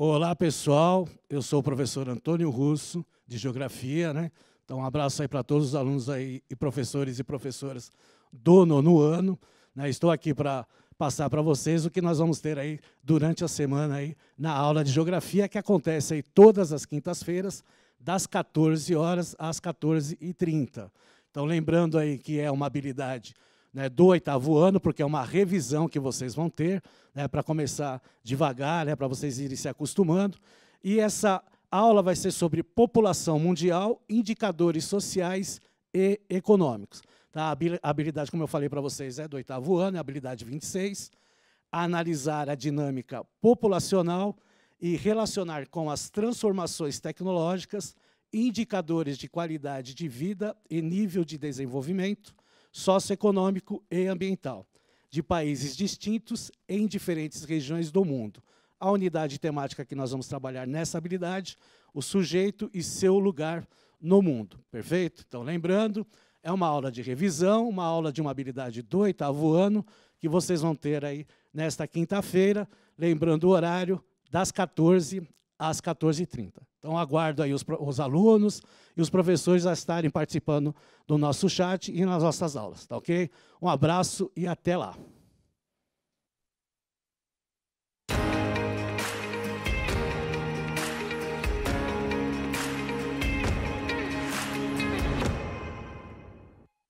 Olá, pessoal. Eu sou o professor Antônio Russo, de Geografia. Né? Então, um abraço aí para todos os alunos aí, e professores e professoras do nono ano. Né? Estou aqui para passar para vocês o que nós vamos ter aí durante a semana aí na aula de Geografia, que acontece aí todas as quintas-feiras, das 14 horas às 14h30. Então, lembrando aí que é uma habilidade né, do oitavo ano, porque é uma revisão que vocês vão ter, né, para começar devagar, né, para vocês irem se acostumando. E essa aula vai ser sobre população mundial, indicadores sociais e econômicos. Tá? A habilidade, como eu falei para vocês, é do oitavo ano, é a habilidade 26. Analisar a dinâmica populacional e relacionar com as transformações tecnológicas indicadores de qualidade de vida e nível de desenvolvimento socioeconômico e ambiental, de países distintos em diferentes regiões do mundo. A unidade temática que nós vamos trabalhar nessa habilidade, o sujeito e seu lugar no mundo. Perfeito? Então, lembrando, é uma aula de revisão, uma aula de uma habilidade do oitavo ano, que vocês vão ter aí nesta quinta-feira, lembrando o horário, das 14 às 14h30. Então, aguardo aí os, os, alunos e os professores a estarem participando do nosso chat e nas nossas aulas, tá ok? Um abraço e até lá.